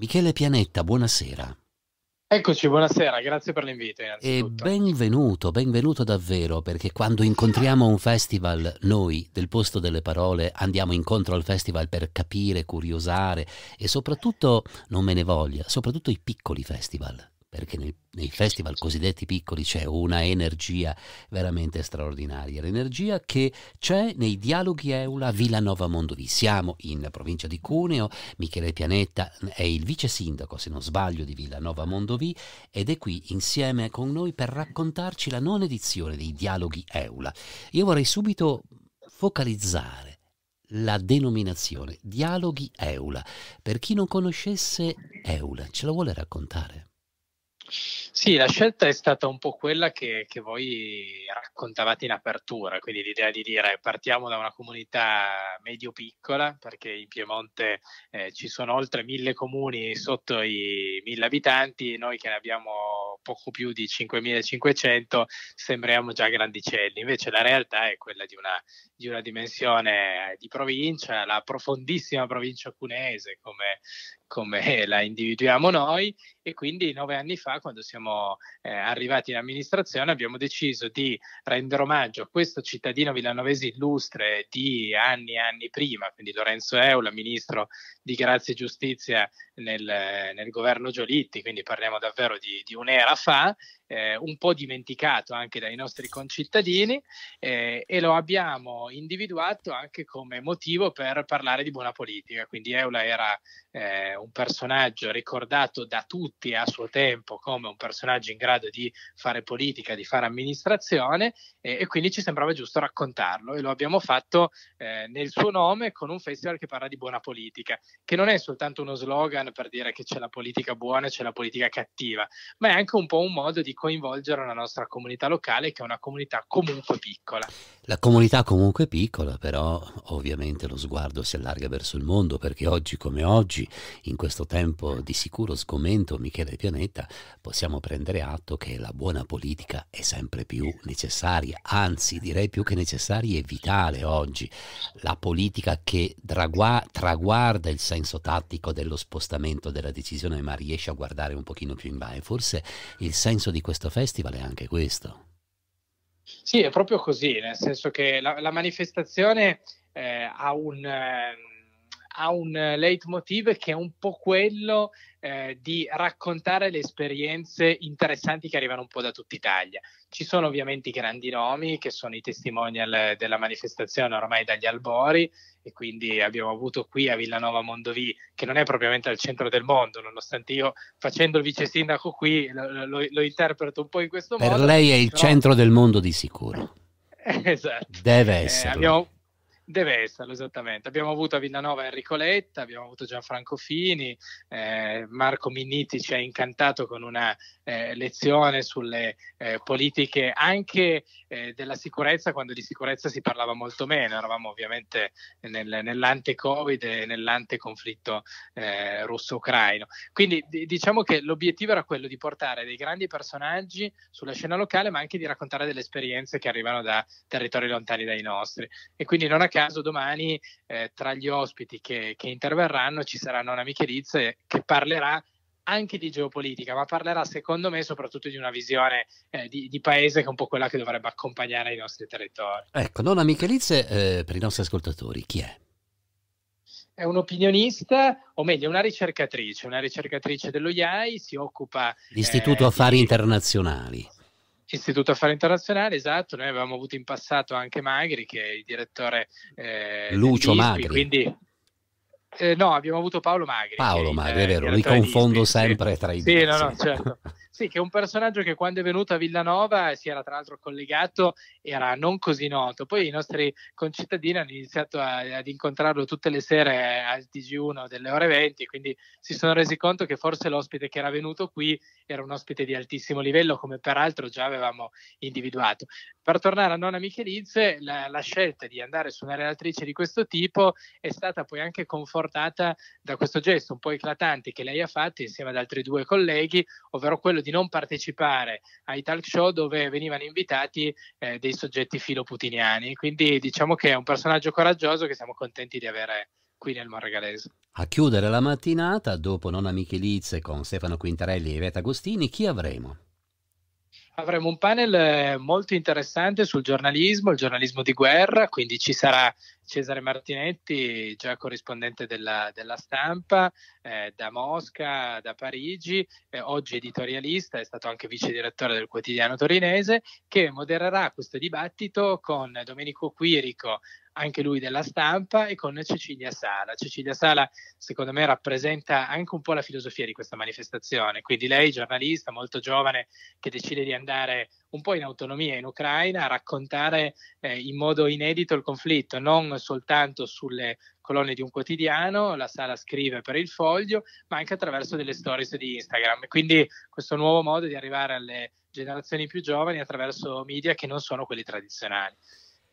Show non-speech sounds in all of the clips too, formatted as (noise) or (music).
Michele Pianetta, buonasera. Eccoci, buonasera, grazie per l'invito. E benvenuto, benvenuto davvero, perché quando incontriamo un festival, noi del posto delle parole andiamo incontro al festival per capire, curiosare e soprattutto, non me ne voglia, soprattutto i piccoli festival perché nei, nei, festival cosiddetti piccoli c'è una energia veramente straordinaria, l'energia che c'è nei dialoghi Eula Villanova Mondovì. Siamo in provincia di Cuneo, Michele Pianetta è il vice sindaco, se non sbaglio, di Villanova Mondovì ed è qui insieme con noi per raccontarci la nona edizione dei dialoghi Eula. Io vorrei subito focalizzare la denominazione Dialoghi Eula. Per chi non conoscesse Eula, ce la vuole raccontare? Sì, la scelta è stata un po' quella che, che, voi raccontavate in apertura, quindi l'idea di dire partiamo da una comunità medio-piccola, perché in Piemonte eh, ci sono oltre mille comuni sotto i mille abitanti, noi che ne abbiamo poco più di 5.500 sembriamo già grandicelli, invece la realtà è quella di una, di una dimensione di provincia, la profondissima provincia cuneese, come come (laughs) la individuiamo noi e quindi nove anni fa, quando siamo eh, arrivati in amministrazione, abbiamo deciso di rendere omaggio a questo cittadino villanovese illustre di anni e anni prima, quindi Lorenzo Eula, ministro di Grazia e Giustizia nel, nel governo Giolitti, quindi parliamo davvero di, di un'era fa, eh, un po' dimenticato anche dai nostri concittadini eh, e lo abbiamo individuato anche come motivo per parlare di buona politica. Quindi Eula era eh, un personaggio ricordato da tutti a suo tempo come un personaggio in grado di fare politica, di fare amministrazione e quindi ci sembrava giusto raccontarlo e lo abbiamo fatto eh, nel suo nome con un festival che parla di buona politica, che non è soltanto uno slogan per dire che c'è la politica buona e c'è la politica cattiva, ma è anche un po' un modo di coinvolgere la nostra comunità locale che è una comunità comunque piccola. La comunità comunque piccola, però ovviamente lo sguardo si allarga verso il mondo perché oggi come oggi, in questo tempo di sicuro sgomento, Michele Pianeta, possiamo prendere atto che la buona politica è sempre più necessaria, anzi direi più che necessaria e vitale oggi. La politica che tragua- traguarda il senso tattico dello spostamento approfondimento della decisione ma riesce a guardare un pochino più in là e forse il senso di questo festival è anche questo. Sì, è proprio così, nel senso che la, la manifestazione eh, ha un... Eh, ha un eh, leitmotiv che è un po' quello eh, di raccontare le esperienze interessanti che arrivano un po' da tutta Italia. Ci sono ovviamente i grandi nomi che sono i testimonial della manifestazione ormai dagli albori e quindi abbiamo avuto qui a Villanova Mondovì, che non è propriamente al centro del mondo, nonostante io facendo il vice sindaco qui lo, lo, lo interpreto un po' in questo per modo. Per lei è il no? centro del mondo di sicuro. (laughs) esatto. Deve essere. Eh, abbiamo Deve esserlo, esattamente. Abbiamo avuto a Villanova Enrico Letta, abbiamo avuto Gianfranco Fini, eh, Marco Minniti ci ha incantato con una eh, lezione sulle eh, politiche anche eh, della sicurezza, quando di sicurezza si parlava molto meno, eravamo ovviamente nel, nell'ante-Covid e nell'ante-conflitto eh, russo-ucraino. Quindi d- diciamo che l'obiettivo era quello di portare dei grandi personaggi sulla scena locale, ma anche di raccontare delle esperienze che arrivano da territori lontani dai nostri. E quindi non a caso caso domani eh, tra gli ospiti che, che interverranno ci sarà Nona Michelizze eh, che parlerà anche di geopolitica, ma parlerà secondo me soprattutto di una visione eh, di, di, paese che è un po' quella che dovrebbe accompagnare i nostri territori. Ecco, Nona Michelizze, eh, per i nostri ascoltatori, chi è? È un'opinionista, o meglio, una ricercatrice, una ricercatrice dello IAI, si occupa... L'Istituto eh, Affari di... Internazionali. Istituto Affari Internazionali, esatto, noi avevamo avuto in passato anche Magri, che è il direttore eh, Lucio Magri. Quindi eh, no, abbiamo avuto Paolo Magri. Paolo Magri, è vero, mi confondo sempre tra i due. Sì, no, no, certo. (laughs) sì, che è un personaggio che quando è venuto a Villanova si era tra l'altro collegato, era non così noto. Poi i nostri concittadini hanno iniziato a, ad incontrarlo tutte le sere al TG1 delle ore 20, quindi si sono resi conto che forse l'ospite che era venuto qui era un ospite di altissimo livello, come peraltro già avevamo individuato. Per tornare a Nona Michelizze, la, la scelta di andare su una relatrice di questo tipo è stata poi anche confortata portata da questo gesto un po' eclatante che lei ha fatto insieme ad altri due colleghi, ovvero quello di non partecipare ai talk show dove venivano invitati eh, dei soggetti filoputiniani. Quindi diciamo che è un personaggio coraggioso che siamo contenti di avere qui nel Margalese. A chiudere la mattinata, dopo Nonna Micheliz con Stefano Quintarelli e Iveta Agostini, chi avremo? avremo un panel eh, molto interessante sul giornalismo, il giornalismo di guerra, quindi ci sarà Cesare Martinetti, già corrispondente della, della stampa, eh, da Mosca, da Parigi, eh, oggi editorialista, è stato anche vice direttore del quotidiano torinese, che modererà questo dibattito con Domenico Quirico, anche lui della stampa, e con Cecilia Sala. Cecilia Sala, secondo me, rappresenta anche un po' la filosofia di questa manifestazione. Quindi lei, giornalista molto giovane, che decide di andare un po' in autonomia in Ucraina, a raccontare eh, in modo inedito il conflitto, non soltanto sulle colonne di un quotidiano, la sala scrive per il foglio, ma anche attraverso delle stories di Instagram. Quindi questo nuovo modo di arrivare alle generazioni più giovani attraverso media che non sono quelli tradizionali.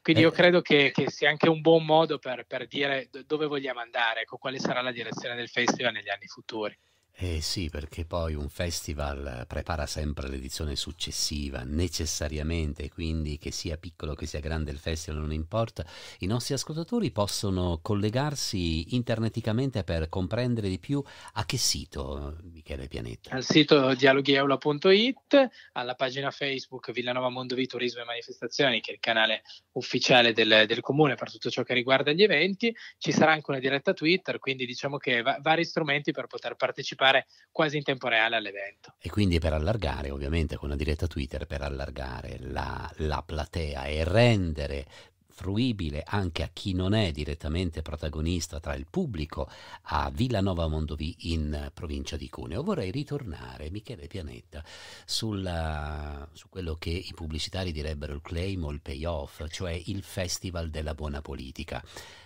Quindi io ecco. credo che, che sia anche un buon modo per, per dire dove vogliamo andare, ecco, quale sarà la direzione del festival negli anni futuri. Eh sì, perché poi un festival prepara sempre l'edizione successiva, necessariamente, quindi che sia piccolo che sia grande il festival non importa. I nostri ascoltatori possono collegarsi interneticamente per comprendere di più a che sito, Michele Pianetta? Al sito dialoghieula.it, alla pagina Facebook Villanova Mondovì Turismo e Manifestazioni, che è il canale ufficiale del, del, comune per tutto ciò che riguarda gli eventi. Ci sarà anche una diretta Twitter, quindi diciamo che va- vari strumenti per poter partecipare partecipare quasi in tempo reale all'evento. E quindi per allargare, ovviamente con la diretta Twitter, per allargare la, la platea e rendere fruibile anche a chi non è direttamente protagonista tra il pubblico a Villanova Mondovì in provincia di Cuneo. Vorrei ritornare, Michele Pianetta, sulla, su quello che i pubblicitari direbbero il claim o il payoff, cioè il festival della buona politica.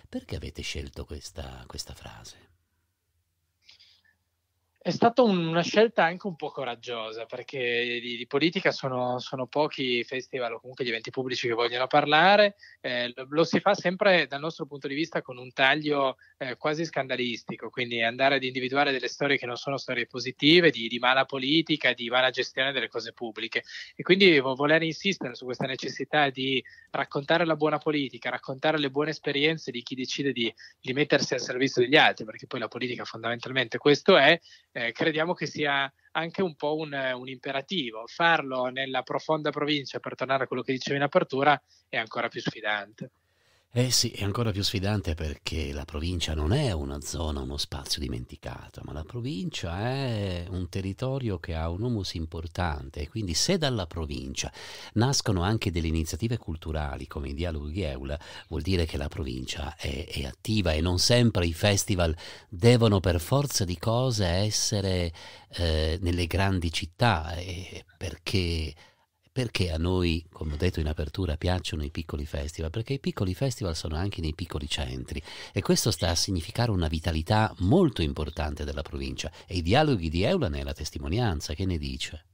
Perché avete scelto questa, questa frase? È stata una scelta anche un po' coraggiosa perché di, di politica sono, sono, pochi festival o comunque gli eventi pubblici che vogliono parlare, eh, lo, lo, si fa sempre dal nostro punto di vista con un taglio eh, quasi scandalistico, quindi andare ad individuare delle storie che non sono storie positive, di, di mala politica, di mala gestione delle cose pubbliche e quindi voler insistere su questa necessità di raccontare la buona politica, raccontare le buone esperienze di chi decide di, di mettersi al servizio degli altri, perché poi la politica fondamentalmente questo è eh, crediamo che sia anche un po' un, eh, un, imperativo. Farlo nella profonda provincia, per tornare a quello che dicevo in apertura, è ancora più sfidante. Eh sì, è ancora più sfidante perché la provincia non è una zona, uno spazio dimenticato, ma la provincia è un territorio che ha un humus importante e quindi se dalla provincia nascono anche delle iniziative culturali come i dialoghi Eula, vuol dire che la provincia è, è attiva e non sempre i festival devono per forza di cose essere eh, nelle grandi città eh, perché perché a noi, come ho detto in apertura, piacciono i piccoli festival? Perché i piccoli festival sono anche nei piccoli centri e questo sta a significare una vitalità molto importante della provincia e i dialoghi di Eula ne è la testimonianza. Che ne dice?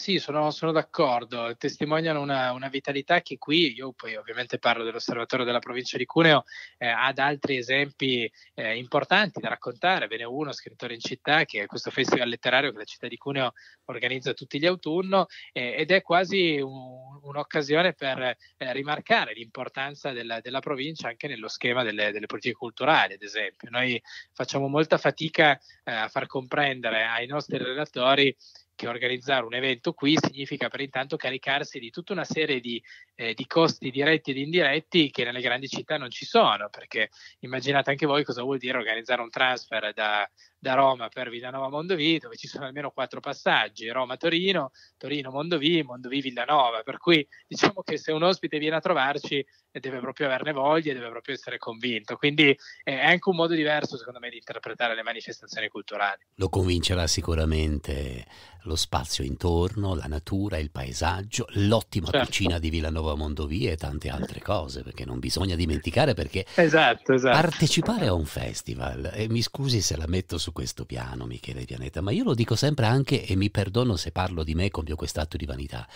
Sì, sono, sono d'accordo, testimoniano una, una, vitalità che qui, io poi ovviamente parlo dell'osservatorio della provincia di Cuneo, eh, ad altri esempi eh, importanti da raccontare, ve ne uno, scrittore in città, che è questo festival letterario che la città di Cuneo organizza tutti gli autunno eh, ed è quasi un, un'occasione per eh, rimarcare l'importanza della, della, provincia anche nello schema delle, delle, politiche culturali, ad esempio. Noi facciamo molta fatica eh, a far comprendere ai nostri relatori che organizzare un evento qui significa per intanto caricarsi di tutta una serie di, eh, di costi diretti ed indiretti che nelle grandi città non ci sono, perché immaginate anche voi cosa vuol dire organizzare un transfer da, da Roma per Villanova Mondovì, dove ci sono almeno quattro passaggi, Roma-Torino, Torino-Mondovì, Mondovì-Villanova, per cui diciamo che se un ospite viene a trovarci deve proprio averne voglia, deve proprio essere convinto, quindi eh, è anche un modo diverso secondo me di interpretare le manifestazioni culturali. Lo convincerà sicuramente lo spazio intorno, la natura, il paesaggio, l'ottima certo. piscina di Villanova Mondovì e tante altre cose, perché non bisogna dimenticare perché esatto, esatto. partecipare a un festival, e mi scusi se la metto su su questo piano, Michele Pianeta, ma io lo dico sempre anche e mi perdono se parlo di me, compio quest'atto di vanità.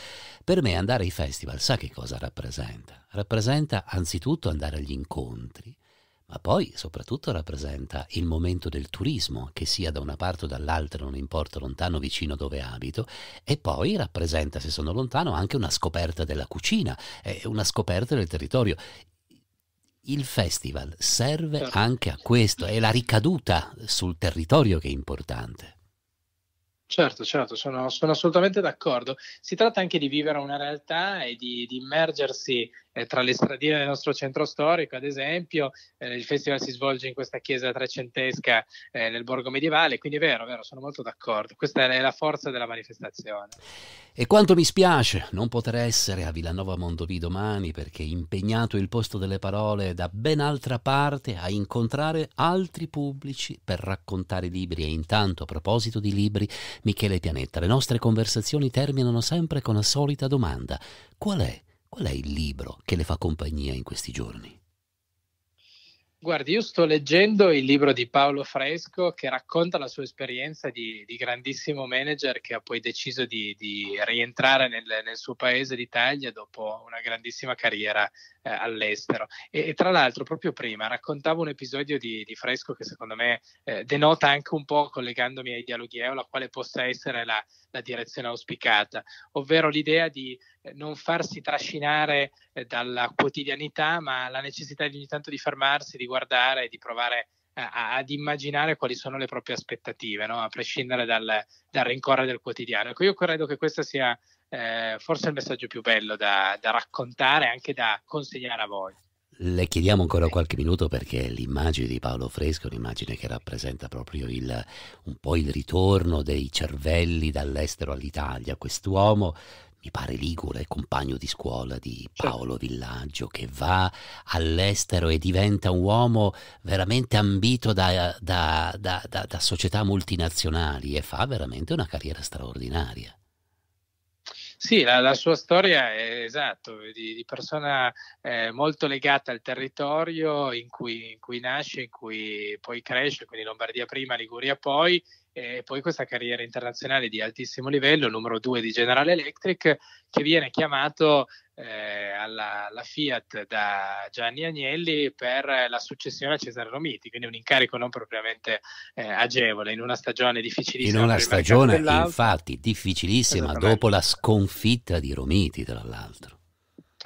Per me andare ai festival sa che cosa rappresenta? Rappresenta anzitutto andare agli incontri, ma poi soprattutto rappresenta il momento del turismo, che sia da una parte o dall'altra, non importa lontano o vicino dove abito, e poi rappresenta, se sono lontano, anche una scoperta della cucina, eh, una scoperta del territorio il festival serve certo. anche a questo, è la ricaduta sul territorio che è importante. Certo, certo, sono, sono assolutamente d'accordo. Si tratta anche di vivere una realtà e di, di immergersi eh, tra le stradine del nostro centro storico, ad esempio, eh, il festival si svolge in questa chiesa trecentesca eh, nel borgo medievale, quindi è vero, è vero, sono molto d'accordo, questa è la forza della manifestazione. E quanto mi spiace non poter essere a Villanova Mondovì domani perché impegnato il posto delle parole da ben altra parte a incontrare altri pubblici per raccontare libri e intanto a proposito di libri, Michele Pianetta, le nostre conversazioni terminano sempre con la solita domanda: qual è Qual è il libro che le fa compagnia in questi giorni? Guardi, io sto leggendo il libro di Paolo Fresco che racconta la sua esperienza di, di grandissimo manager che ha poi deciso di, di rientrare nel, nel, suo paese d'Italia dopo una grandissima carriera eh, all'estero. E, e, tra l'altro, proprio prima raccontavo un episodio di, di Fresco che secondo me eh, denota anche un po', collegandomi ai dialoghi EOLA, quale possa essere la, la direzione auspicata, ovvero l'idea di eh, non farsi trascinare eh, dalla quotidianità, ma la necessità di ogni tanto di fermarsi, di guardare, di provare ad immaginare quali sono le proprie aspettative, no? a prescindere dal, dal, rincorrere del quotidiano. Ecco, io credo che questa sia eh, forse è il messaggio più bello da, da raccontare e anche da consegnare a voi. Le chiediamo ancora qualche minuto perché l'immagine di Paolo Fresco è un'immagine che rappresenta proprio il, un po' il ritorno dei cervelli dall'estero all'Italia. Quest'uomo, mi pare Ligure, compagno di scuola di Paolo Villaggio, che va all'estero e diventa un uomo veramente ambito da, da, da, da società multinazionali e fa veramente una carriera straordinaria. Sì, la, la, sua storia è esatto, di, di persona eh, molto legata al territorio in cui, in cui nasce, in cui poi cresce, quindi Lombardia prima, Liguria poi, e poi questa carriera internazionale di altissimo livello, numero due di General Electric, che viene chiamato eh, alla, alla, Fiat da Gianni Agnelli per la successione a Cesare Romiti, quindi un incarico non propriamente eh, agevole in una stagione difficilissima. In una stagione infatti difficilissima dopo la sconfitta di Romiti, tra l'altro.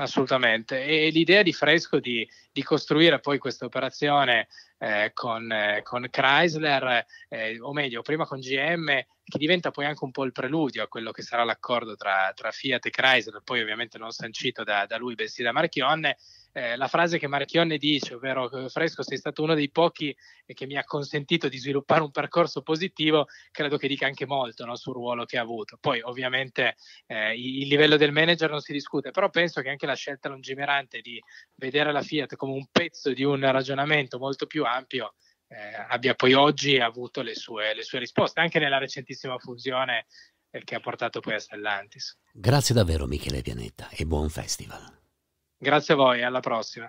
Assolutamente, e l'idea di Fresco di, di costruire poi questa operazione eh, con, eh, con, Chrysler, eh, o meglio, prima con GM, che diventa poi anche un po' il preludio a quello che sarà l'accordo tra, tra Fiat e Chrysler, poi ovviamente non sancito da, da lui, bensì da Marchionne, eh, la frase che Marchionne dice, ovvero eh, Fresco sei stato uno dei pochi che mi ha consentito di sviluppare un percorso positivo, credo che dica anche molto no, sul ruolo che ha avuto. Poi ovviamente eh, il livello del manager non si discute, però penso che anche la scelta lungimirante di vedere la Fiat come un pezzo di un ragionamento molto più ampio eh, abbia poi oggi avuto le sue, le sue risposte, anche nella recentissima fusione eh, che ha portato poi a Stellantis. Grazie davvero Michele Pianetta e buon festival. Grazie a voi, alla prossima.